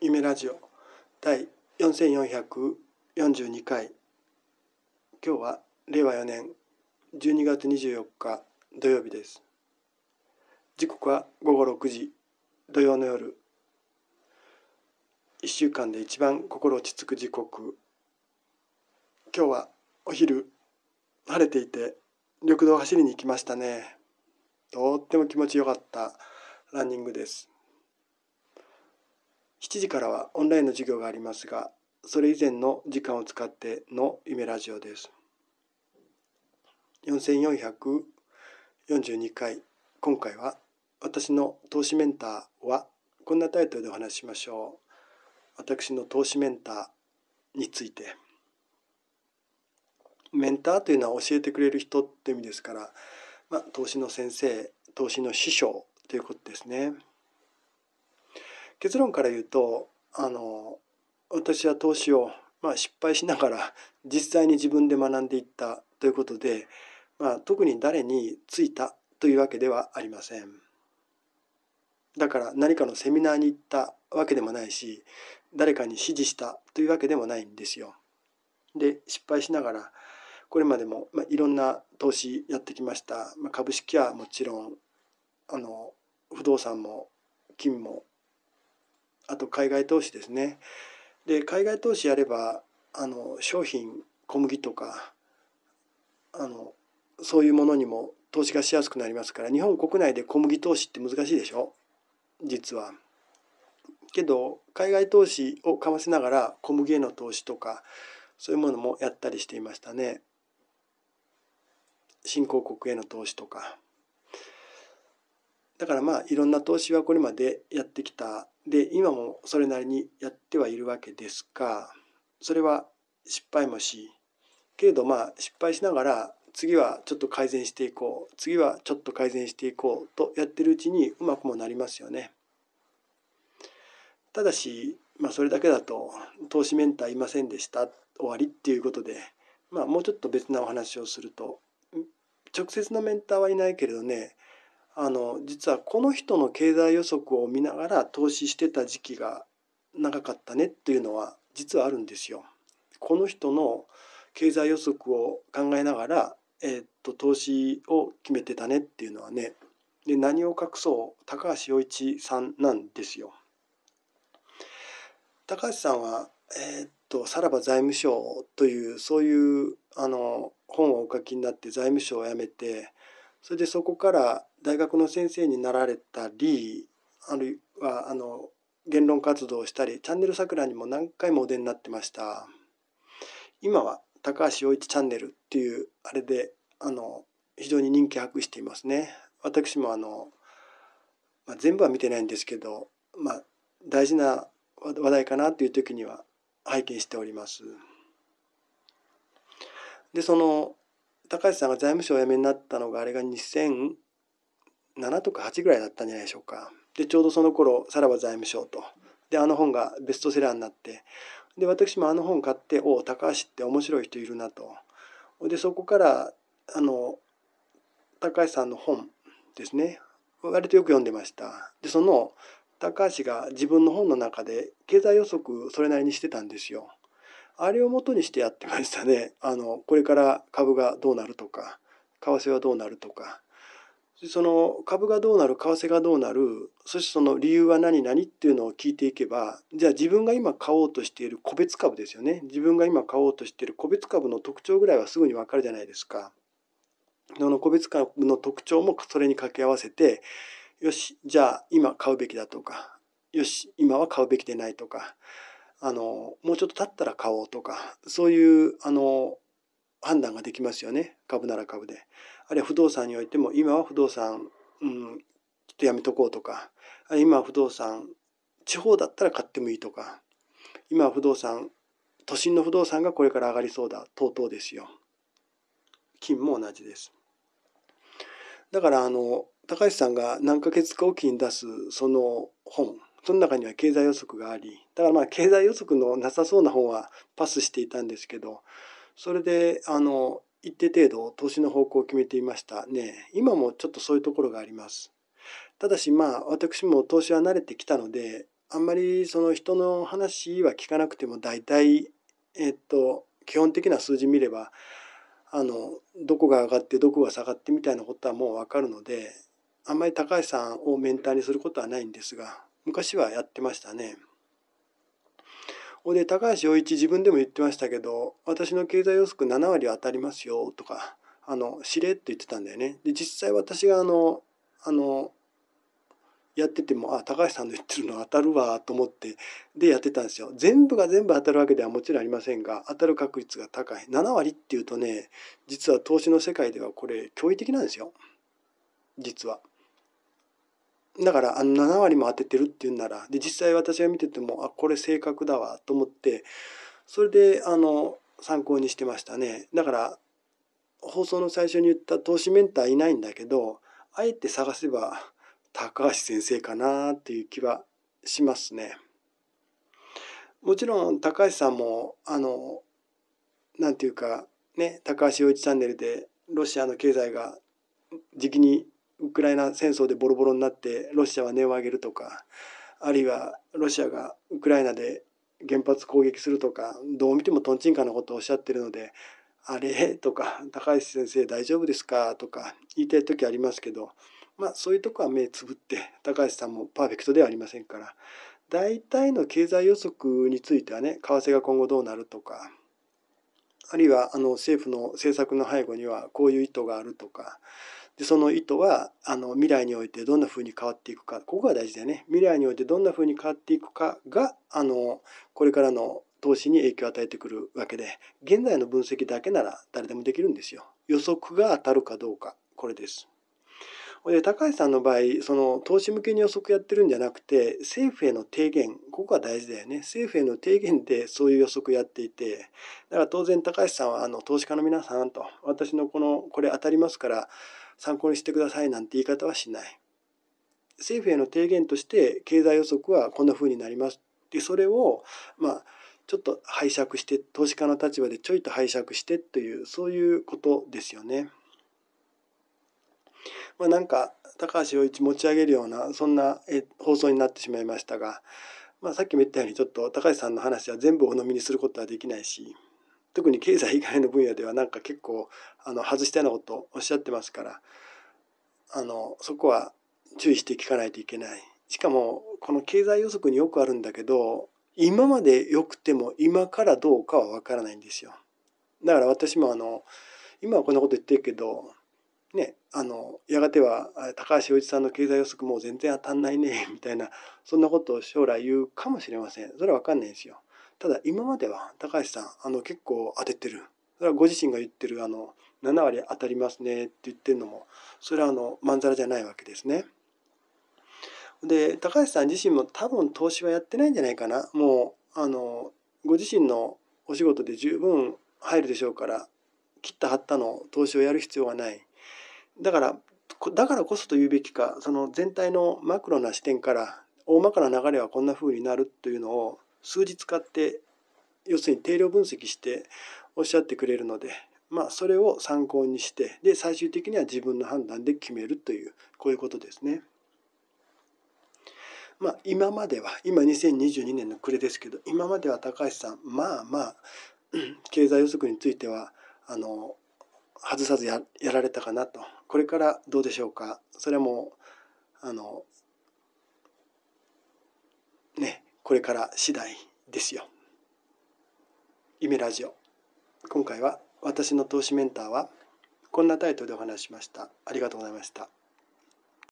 夢ラジオ第4442回今日は令和4年12月24日土曜日です時刻は午後6時土曜の夜1週間で一番心落ち着く時刻今日はお昼晴れていて緑道を走りに行きましたねとっても気持ちよかったランニングです7時からはオンラインの授業がありますが、それ以前の時間を使っての夢ラジオです。4442回、今回は私の投資メンターはこんなタイトルでお話ししましょう。私の投資メンターについて。メンターというのは教えてくれる人って意味ですから、まあ、投資の先生、投資の師匠ということですね。結論から言うとあの私は投資を、まあ、失敗しながら実際に自分で学んでいったということで、まあ、特に誰についたというわけではありません。だから何かのセミナーに行ったわけでもないし誰かに指示したというわけでもないんですよ。で失敗しながらこれまでも、まあ、いろんな投資やってきました、まあ、株式はもちろんあの不動産も金もあと海外投資ですね。で海外投資やればあの商品小麦とかあのそういうものにも投資がしやすくなりますから日本国内で小麦投資って難しいでしょ実は。けど海外投資をかませながら小麦への投資とかそういうものもやったりしていましたね。新興国への投資とか。だからまあいろんな投資はこれまでやってきたで今もそれなりにやってはいるわけですがそれは失敗もしけれどまあ失敗しながら次はちょっと改善していこう次はちょっと改善していこうとやってるうちにうまくもなりますよね。ただし、まあ、それだけだと投資メンターいませんでした終わりっていうことで、まあ、もうちょっと別なお話をすると直接のメンターはいないけれどねあの実はこの人の経済予測を見ながら投資してた時期が長かったねっていうのは実はあるんですよ。この人の経済予測を考えながら、えー、っと投資を決めてたねっていうのはねで何を隠そう高橋洋一さんなんですよ。高橋さんは、えー、っと「さらば財務省」というそういうあの本をお書きになって財務省を辞めてそれでそこから大学の先生になられたりあるいはあの言論活動をしたりチャンネル桜にも何回もお出になってました今は高橋陽一チャンネルっていうあれであの非常に人気博していますね私もあの、まあ、全部は見てないんですけど、まあ、大事な話題かなという時には拝見しておりますでその高橋さんが財務省を辞めになったのがあれが2007とか8ぐらいだったんじゃないでしょうか。でちょうどその頃さらば財務省と。であの本がベストセラーになってで私もあの本買っておお高橋って面白い人いるなと。でそこからあの高橋さんの本ですね割とよく読んでました。でその高橋が自分の本の中で経済予測それなりにしてたんですよ。あれを元にしてやってましたねあのこれから株がどうなるとか為替はどうなるとかその株がどうなる為替がどうなるそしてその理由は何々っていうのを聞いていけばじゃあ自分が今買おうとしている個別株ですよね自分が今買おうとしている個別株の特徴ぐらいはすぐに分かるじゃないですか。その個別株の特徴もそれに掛け合わせてよしじゃあ今買うべきだとかよし今は買うべきでないとかあのもうちょっと経ったら買おうとかそういうあの判断ができますよね株なら株で。あるいは不動産においても今は不動産、うん、ちょっとやめとこうとかあるいは今は不動産地方だったら買ってもいいとか今は不動産都心の不動産がこれから上がりそうだ等々ですよ。金も同じです。だからあの高橋さんが何ヶ月かおきに出すその本その中には経済予測がありだからまあ経済予測のなさそうな方はパスしていたんですけどそれであの一定程度投資の方向を決めていましたね今もちょっとそういうところがありますただしまあ私も投資は慣れてきたのであんまりその人の話は聞かなくても大体えっと基本的な数字見ればあのどこが上がってどこが下がってみたいなことはもう分かるのであんまり高橋さんをメンターにすることはないんですが昔はやってましたね。で高橋洋一自分でも言ってましたけど私の経済予測7割は当たりますよとかあのしれって言ってたんだよね。で実際私があのあのやっててもあ高橋さんの言ってるの当たるわと思ってでやってたんですよ。全部が全部当たるわけではもちろんありませんが当たる確率が高い7割っていうとね実は投資の世界ではこれ驚異的なんですよ実は。だからあの7割も当ててるっていうんならで実際私が見ててもあこれ正確だわと思ってそれであの参考にしてましたねだから放送の最初に言った投資メンターいないんだけどあえて探せば高橋先生かなっていう気はしますね。もちろん高橋さんもあのなんていうかね高橋洋一チャンネルでロシアの経済が時期にウクライナ戦争でボロボロになってロシアは値を上げるとかあるいはロシアがウクライナで原発攻撃するとかどう見てもとんちんかなことをおっしゃってるので「あれ?」とか「高橋先生大丈夫ですか?」とか言いたい時ありますけど、まあ、そういうとこは目つぶって高橋さんもパーフェクトではありませんから大体の経済予測についてはね為替が今後どうなるとかあるいはあの政府の政策の背後にはこういう意図があるとかでその意図はあの未来においてどんなふうに変わっていくかここが大事だよね未来においてどんなふうに変わっていくかがあのこれからの投資に影響を与えてくるわけで現在の分析だけなら誰でもできるんですよ予測が当たるかどうかこれですで高橋さんの場合その投資向けに予測やってるんじゃなくて政府への提言ここが大事だよね政府への提言でそういう予測やっていてだから当然高橋さんはあの投資家の皆さんと私のこのこれ当たりますから参考にしてくださいなんて言い方はしない。政府への提言として経済予測はこんな風になりますでそれをまあちょっと拝借して投資家の立場でちょいと拝借してというそういうことですよね。まあ、なんか高橋陽一持ち上げるようなそんな放送になってしまいましたが、まあ、さっきも言ったようにちょっと高橋さんの話は全部お飲みにすることはできないし。特に経済以外の分野ではなんか結構あの外したようなことをおっしゃってますからあのそこは注意して聞かないといけない。しかもこの経済予測によくあるんだけど今まで良くても今からどうかは分からないんですよ。だから私もあの今はこんなこと言ってるけどねあのやがては高橋洋一さんの経済予測もう全然当たんないねみたいなそんなことを将来言うかもしれません。それは分かんないですよ。ただ今までは高橋さんあの結構当ててるそれはご自身が言ってるあの7割当たりますねって言ってるのもそれはあのまんざらじゃないわけですね。で高橋さん自身も多分投資はやってないんじゃないかなもうあのご自身のお仕事で十分入るでしょうから切った張ったの投資をやる必要はないだからだからこそと言うべきかその全体のマクロな視点から大まかな流れはこんな風になるというのを数日買って要するに定量分析しておっしゃってくれるので、まあ、それを参考にしてで最終的には自分の判断で決めるというこういうことですね。まあ、今までは今2022年の暮れですけど今までは高橋さんまあまあ経済予測についてはあの外さずやられたかなとこれからどうでしょうかそれもあのこれから次第ですよ。イ夢ラジオ今回は私の投資メンターはこんなタイトルでお話しました。ありがとうございました。